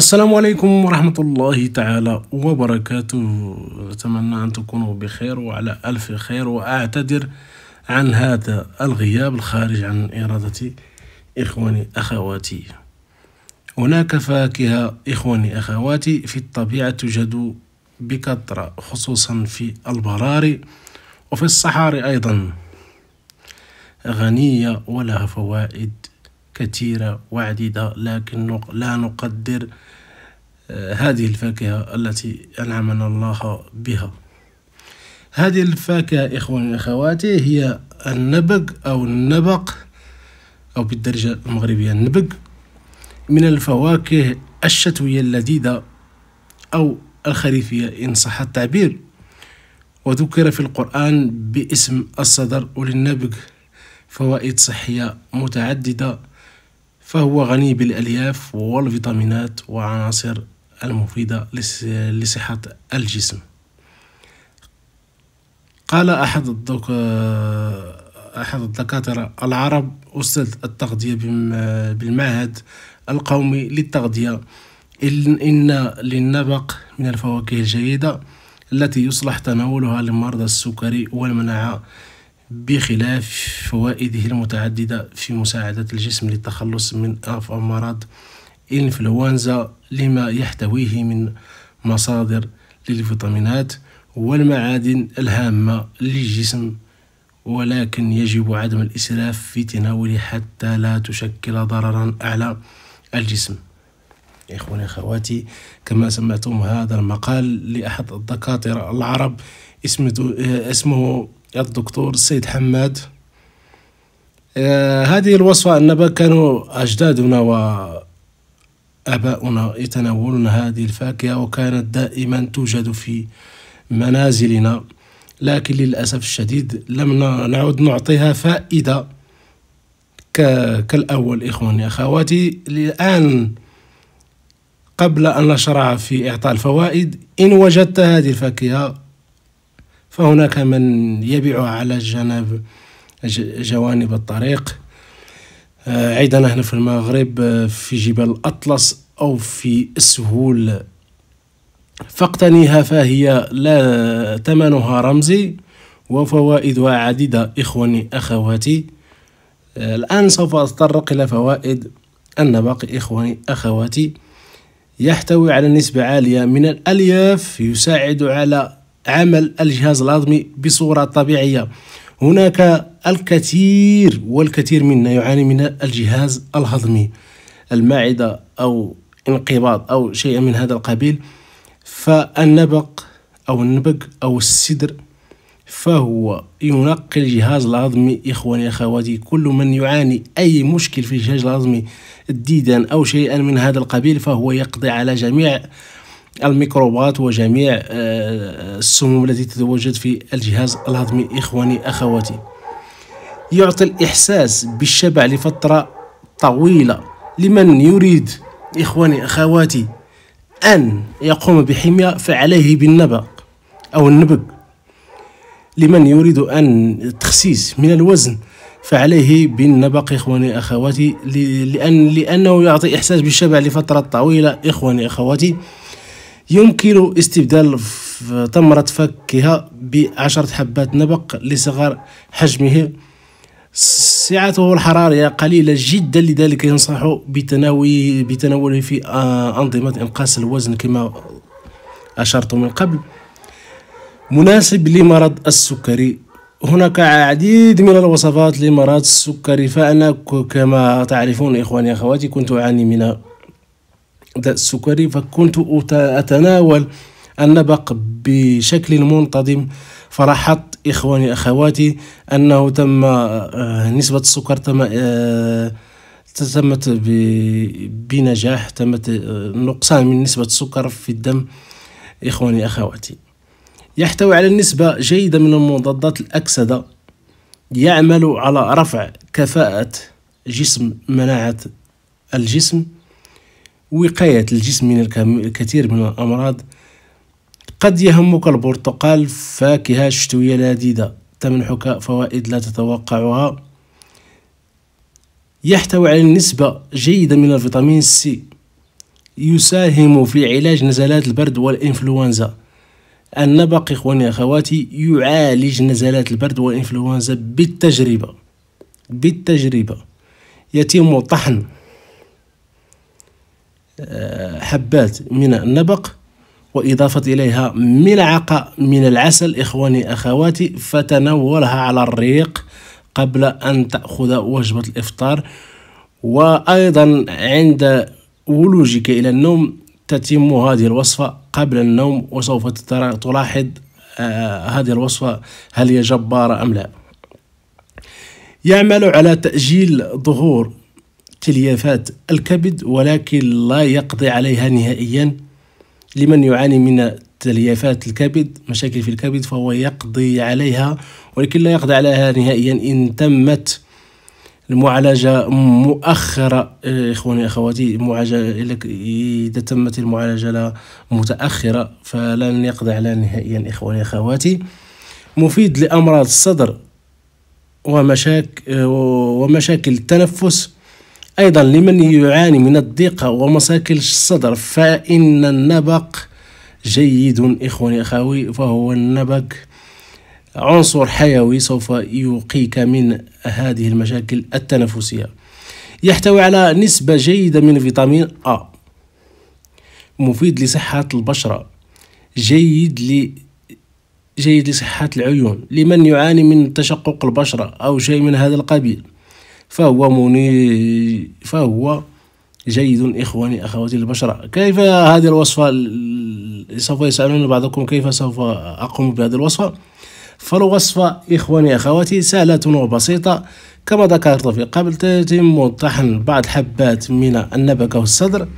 السلام عليكم ورحمة الله تعالى وبركاته أتمنى أن تكونوا بخير وعلى ألف خير وأعتذر عن هذا الغياب الخارج عن إرادتي إخواني أخواتي هناك فاكهة إخواني أخواتي في الطبيعة توجد بكثرة خصوصا في البراري وفي الصحاري أيضا غنية ولها فوائد كثيرة وعديدة لكن لا نقدر آه، هذه الفاكهة التي أنعمنا الله بها هذه الفاكهة إخواني وأخواتي هي النبق أو النبق أو بالدرجة المغربية النبق من الفواكه الشتوية اللذيذة أو الخريفية إن صح التعبير وذكر في القرآن باسم الصدر وللنبق فوائد صحية متعددة فهو غني بالألياف والفيتامينات وعناصر المفيدة لصحة الجسم قال أحد الدك... أحد الدكاترة العرب أستاذ التغذية بالمعهد القومي للتغذية إن للنبق من الفواكه الجيدة التي يصلح تناولها لمرضى السكري والمناعة بخلاف فوائده المتعددة في مساعدة الجسم للتخلص من آف أو الإنفلونزا لما يحتويه من مصادر للفيتامينات والمعادن الهامة للجسم ولكن يجب عدم الإسراف في تناوله حتى لا تشكل ضررا على الجسم إخواني أخواتي كما سمعتم هذا المقال لأحد الدكاترة العرب اسمه يا الدكتور السيد حماد آه، هذه الوصفة النبا كانوا أجدادنا وآباؤنا يتناولون هذه الفاكهة وكانت دائما توجد في منازلنا لكن للأسف الشديد لم نعد نعطيها فائدة كالأول إخواني أخواتي الآن قبل أن نشرع في إعطاء الفوائد إن وجدت هذه الفاكهة فهناك من يبيع على جانب جوانب الطريق آه، عيدنا هنا في المغرب آه، في جبال الأطلس أو في السهول فاقتنيها فهي لا ثمنها رمزي وفوائدها عديدة إخواني أخواتي آه، الآن سوف أتطرق إلى فوائد أن باقي إخواني أخواتي يحتوي على نسبة عالية من الألياف يساعد على عمل الجهاز الهضمي بصورة طبيعية هناك الكثير والكثير منا يعاني من الجهاز الهضمي المعدة أو انقباض أو شيء من هذا القبيل فالنبق أو النبق أو السدر فهو ينقي الجهاز الهضمي إخواني أخواتي كل من يعاني أي مشكل في الجهاز الهضمي الديدان أو شيئا من هذا القبيل فهو يقضي على جميع الميكروبات وجميع آه، السموم التي تتواجد في الجهاز الهضمي إخواني أخواتي يعطي الإحساس بالشبع لفترة طويلة لمن يريد إخواني أخواتي أن يقوم بحمية فعليه بالنبق أو النبق لمن يريد أن تخسيس من الوزن فعليه بالنبق إخواني أخواتي لأن لأنه يعطي إحساس بالشبع لفترة طويلة إخواني أخواتي يمكن استبدال تمرة فكها بعشرة حبات نبق لصغر حجمه سعته الحرارية قليلة جدا لذلك ينصح بتناوله في آه، أنظمة إنقاص الوزن كما أشرت من قبل مناسب لمرض السكري هناك العديد من الوصفات لمرض السكري فأنا كما تعرفون إخواني أخواتي كنت أعاني من داء السكري فكنت أتناول النبق بشكل منتظم فرحت إخواني أخواتي أنه تم آه، نسبة السكر تم آه، تمت بنجاح تمت آه، نقصان من نسبة السكر في الدم إخواني أخواتي يحتوي على نسبة جيدة من المضادات الأكسدة يعمل على رفع كفاءة جسم مناعة الجسم وقاية الجسم من الكثير من الأمراض قد يهمك البرتقال فاكهة شتوية لذيذة تمنحك فوائد لا تتوقعها يحتوي على نسبة جيدة من الفيتامين سي يساهم في علاج نزلات البرد والإنفلونزا النبق إخواني أخواتي يعالج نزلات البرد والإنفلونزا بالتجربة بالتجربة يتم طحن حبات من النبق وإضافة إليها ملعقة من العسل إخواني أخواتي فتناولها على الريق قبل أن تأخذ وجبة الإفطار وأيضا عند ولوجك إلى النوم تتم هذه الوصفة قبل النوم وسوف تلاحظ آه، هذه الوصفة هل هي جبارة أم لا يعمل على تأجيل ظهور تليفات الكبد ولكن لا يقضي عليها نهائيا لمن يعاني من تليفات الكبد مشاكل في الكبد فهو يقضي عليها ولكن لا يقضي عليها نهائيا إن تمت المعالجة مؤخرة آه، إخواني أخواتي معالجة إذا تمت المعالجة متأخرة فلن يقضي عليها نهائيا إخواني أخواتي مفيد لأمراض الصدر ومشاكل آه، ومشاكل التنفس أيضا لمن يعاني من الضيقة ومشاكل الصدر فإن النبق جيد إخواني أخوي فهو النبق عنصر حيوي سوف يقيك من هذه المشاكل التنفسية يحتوي على نسبة جيدة من فيتامين أ مفيد لصحة البشرة جيد ل جيد لصحة العيون لمن يعاني من تشقق البشرة أو شيء من هذا القبيل فهو مني فهو جيد إخواني أخواتي البشر كيف هذه الوصفة سوف يسألون بعضكم كيف سوف أقوم بهذه الوصفة فالوصفة إخواني أخواتي سهلة وبسيطة كما ذكرت في قبل تتم طحن بعض حبات من النبكة والصدر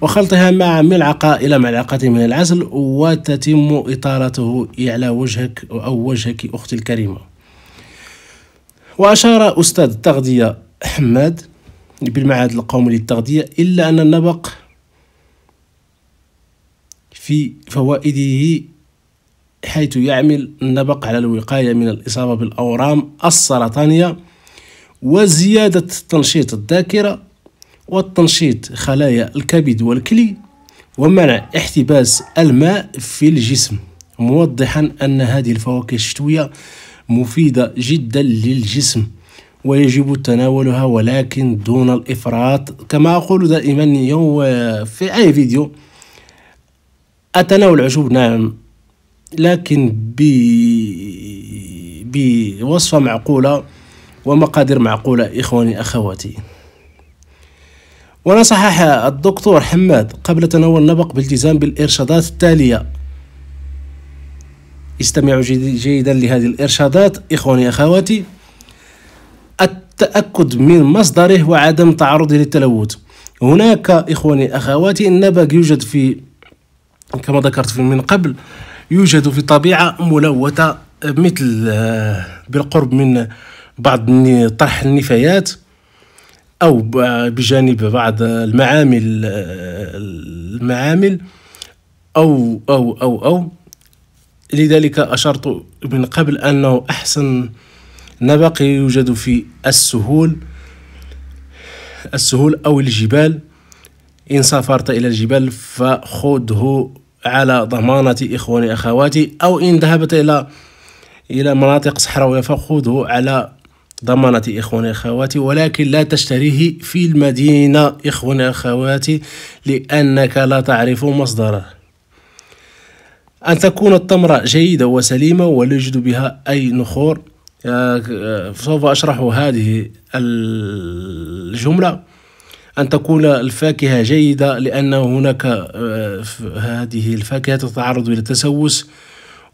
وخلطها مع ملعقة إلى ملعقة من العسل وتتم إطالته على وجهك أو وجهك أختي الكريمة وأشار أستاذ التغذية حماد بالمعهد القومي للتغذية إلا أن النبق في فوائده حيث يعمل النبق على الوقاية من الإصابة بالأورام السرطانية وزيادة تنشيط الذاكرة والتنشيط خلايا الكبد والكلي ومنع احتباس الماء في الجسم موضحا أن هذه الفواكه الشتوية مفيدة جدا للجسم ويجب تناولها ولكن دون الإفراط كما أقول دائما يوم في أي فيديو أتناول العشوب نعم لكن ب بوصفة معقولة ومقادير معقولة إخواني أخواتي ونصحها الدكتور حماد قبل تناول النبق بالتزام بالإرشادات التالية استمعوا جيدا لهذه الإرشادات إخواني أخواتي التأكد من مصدره وعدم تعرضه للتلوث هناك إخواني أخواتي النبق يوجد في كما ذكرت في من قبل يوجد في الطبيعة ملوثة مثل آه، بالقرب من بعض طرح النفايات أو بجانب بعض المعامل آه، المعامل أو أو أو أو, أو لذلك أشرت من قبل أنه أحسن نبق يوجد في السهول السهول أو الجبال إن سافرت إلى الجبال فخذه على ضمانة إخواني أخواتي أو إن ذهبت إلى إلى مناطق صحراوية فخذه على ضمانة إخواني أخواتي ولكن لا تشتريه في المدينة إخواني أخواتي لأنك لا تعرف مصدره أن تكون التمرة جيدة وسليمة ولا يوجد بها أي نخور آه، سوف أشرح هذه الجملة أن تكون الفاكهة جيدة لأن هناك آه، هذه الفاكهة تتعرض للتسوس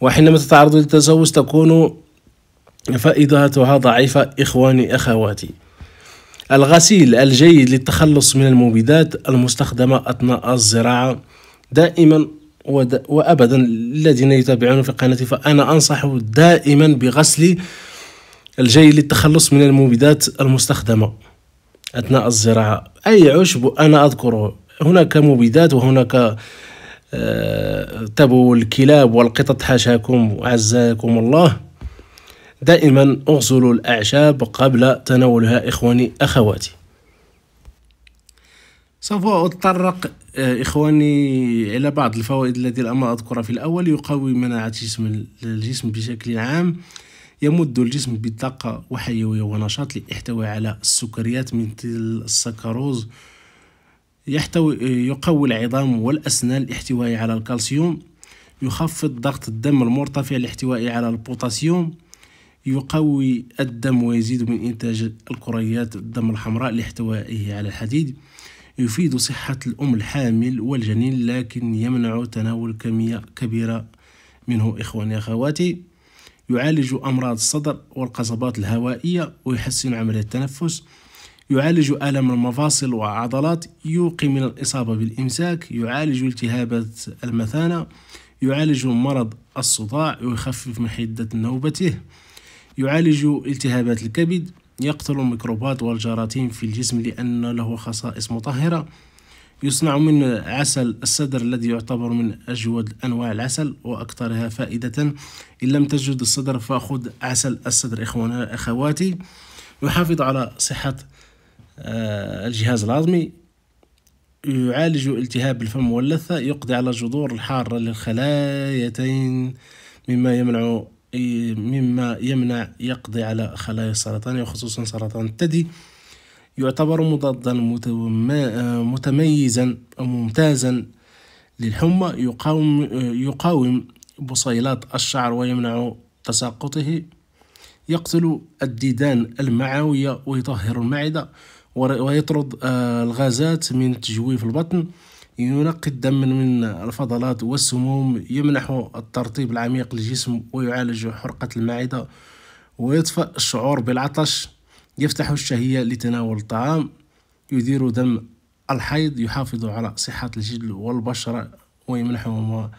وحينما تتعرض للتسوس تكون فائدتها ضعيفة إخواني أخواتي الغسيل الجيد للتخلص من المبيدات المستخدمة أثناء الزراعة دائما وابدا الذين يتابعون في قناتي فانا انصح دائما بغسل الجي للتخلص من المبيدات المستخدمه اثناء الزراعه اي عشب انا اذكره هناك مبيدات وهناك آه، تبو الكلاب والقطط حاشاكم عزاكم الله دائما اغسلوا الاعشاب قبل تناولها اخواني اخواتي سوف اتطرق آه، إخواني على بعض الفوائد التي الأمر أذكرها في الأول يقوي مناعة جسم الجسم بشكل عام يمد الجسم بطاقة وحيوية ونشاط يحتوي على السكريات مثل السكروز يحتوي يقوي العظام والأسنان الاحتواء على الكالسيوم يخفض ضغط الدم المرتفع الاحتواء على البوتاسيوم يقوي الدم ويزيد من إنتاج الكريات الدم الحمراء لاحتوائه على الحديد يفيد صحة الأم الحامل والجنين لكن يمنع تناول كمية كبيرة منه إخواني أخواتي يعالج أمراض الصدر والقصبات الهوائية ويحسن عملية التنفس يعالج آلام المفاصل والعضلات يوقي من الإصابة بالإمساك يعالج التهابات المثانة يعالج مرض الصداع ويخفف من حدة نوبته يعالج التهابات الكبد يقتل الميكروبات والجراثيم في الجسم لأن له خصائص مطهرة يصنع من عسل الصدر الذي يعتبر من أجود أنواع العسل وأكثرها فائدة إن لم تجد الصدر فخذ عسل الصدر إخوانا أخواتي يحافظ على صحة آه، الجهاز الهضمي يعالج التهاب الفم واللثة يقضي على الجذور الحارة للخلايتين مما يمنع مما يمنع يقضي على خلايا السرطان وخصوصا سرطان الثدي يعتبر مضادا متميزا أو ممتازا للحمى يقاوم يقاوم بصيلات الشعر ويمنع تساقطه يقتل الديدان المعوية ويطهر المعدة ويطرد آه، الغازات من تجويف البطن ينقي الدم من الفضلات والسموم يمنح الترطيب العميق للجسم ويعالج حرقة المعدة ويطفئ الشعور بالعطش يفتح الشهية لتناول الطعام يدير دم الحيض يحافظ على صحة الجلد والبشرة ويمنحهما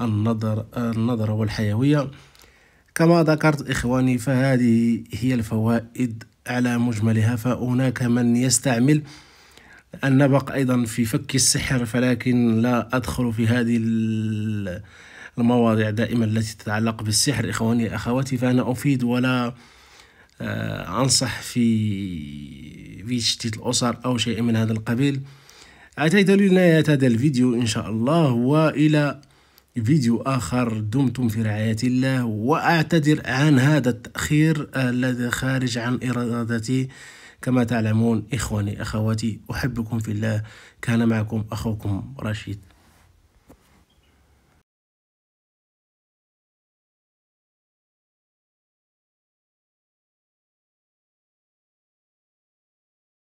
النظر النظرة والحيوية كما ذكرت إخواني فهذه هي الفوائد على مجملها فهناك من يستعمل النبق أيضا في فك السحر فلكن لا أدخل في هذه المواضيع دائما التي تتعلق بالسحر إخواني أخواتي فأنا أفيد ولا آه، أنصح في في تشتيت الأسر أو شيء من هذا القبيل أتيت لنهاية هذا الفيديو إن شاء الله وإلى فيديو آخر دمتم في رعاية الله وأعتذر عن هذا التأخير الذي خارج عن إرادتي كما تعلمون إخواني أخواتي أحبكم في الله كان معكم أخوكم رشيد